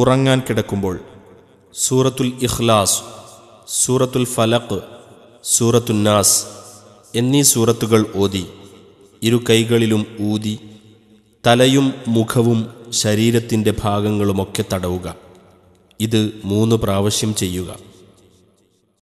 ഉറങ്ങാൻ കിടക്കുമ്പോൾ സൂറത്തുൽ ഇഖ്ലാസ് സൂറത്തുൽ ഫലഖ് സൂറത്തു നാസ് എന്നീ സൂറത്തുകൾ ഓതി ഇരു കൈകളിലും ഊതി തലയും മുഖവും ശരീരത്തിൻ്റെ ഭാഗങ്ങളുമൊക്കെ തടവുക ഇത് മൂന്ന് പ്രാവശ്യം ചെയ്യുക